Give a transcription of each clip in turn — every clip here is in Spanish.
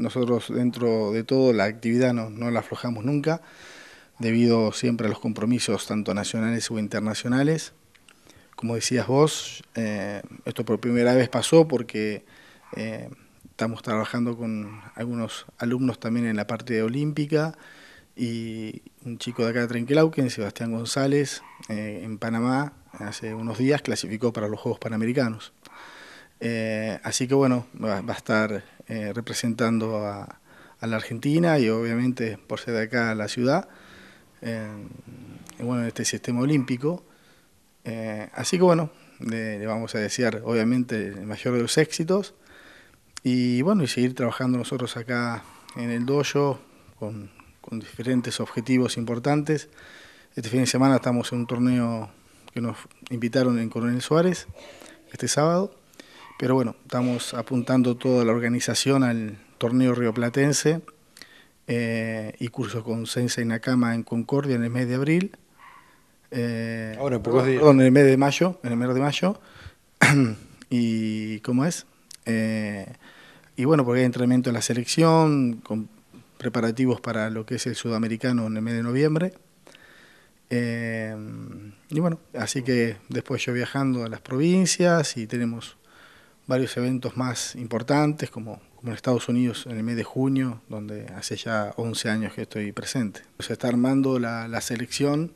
nosotros dentro de todo la actividad no, la aflojamos nunca, debido siempre a los compromisos tanto nacionales o internacionales. Como decías vos, eh, esto por primera vez pasó porque eh, estamos trabajando con algunos alumnos también en la parte olímpica y un chico de acá de Trenquelauquen, Sebastián González, eh, en Panamá, hace unos días clasificó para los Juegos Panamericanos. Eh, así que bueno, va, a estar eh, representando a, la Argentina y obviamente por ser de acá la ciudad, eh, bueno, en este sistema olímpico. así que bueno, le, vamos a desear obviamente el mayor de los éxitos y bueno, y seguir trabajando nosotros acá en el dojo con, con diferentes objetivos importantes. Este fin de semana estamos en un torneo que nos invitaron en Coronel Suárez, este sábado. Pero bueno, estamos apuntando toda la organización al torneo rioplatense eh, y curso con Sensei Nakama en Concordia en el mes de abril. Eh, Ahora, en pocos en el mes de mayo, en el mes de mayo. y cómo es. Eh, y bueno, porque hay entrenamiento de la selección, con preparativos para lo que es el sudamericano en el mes de noviembre. y bueno, así que después yo viajando a las provincias y tenemos varios eventos más importantes, como, en Estados Unidos en el mes de junio, donde hace ya 11 años que estoy presente. Se está armando la, selección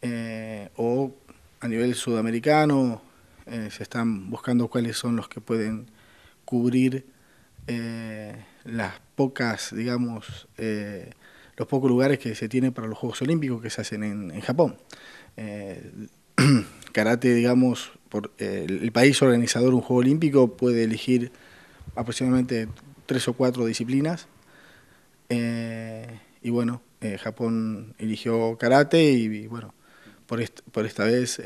eh, o a nivel sudamericano eh, se están buscando cuáles son los que pueden cubrir eh, las pocas, digamos, los pocos lugares que se tienen para los Juegos Olímpicos que se hacen en, en Japón. karate, digamos, eh, el país organizador un juego olímpico puede elegir aproximadamente tres o cuatro disciplinas. Eh, y bueno, eh, Japón eligió karate y, bueno, por, por, esta vez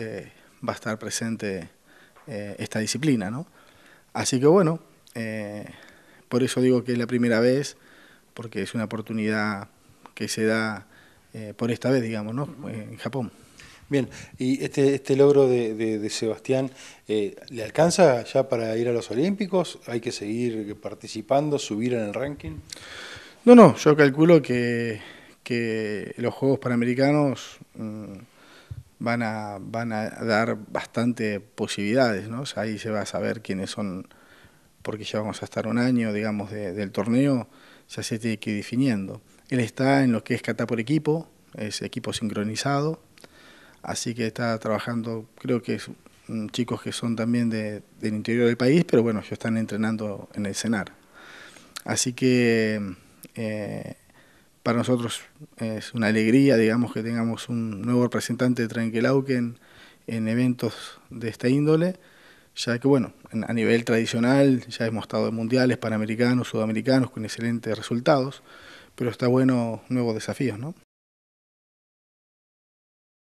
va a estar presente esta disciplina, ¿no? Así que bueno, por eso digo que es la primera vez, porque es una oportunidad que se da por esta vez, digamos, En Japón. Bien, y este, este logro de, Sebastián, eh, ¿le alcanza ya para ir a los Olímpicos? ¿Hay que seguir participando, subir en el ranking? No, no, yo calculo que, que los Juegos Panamericanos mm, van, a, van a dar bastante posibilidades, ¿no? ahí se va a saber quiénes son, porque ya vamos a estar un año, digamos, del torneo, ya se tiene que ir definiendo. Él está en lo que es cata por equipo, es equipo sincronizado, así que está trabajando, creo que es, chicos que son también del interior del país, pero bueno, ellos están entrenando en el CENAR. Así que eh, para nosotros es una alegría, digamos, que tengamos un nuevo representante de Trenkelauken en eventos de esta índole, ya que, bueno, a nivel tradicional ya hemos estado en mundiales panamericanos, sudamericanos, con excelentes resultados, pero está bueno nuevos desafíos, ¿no?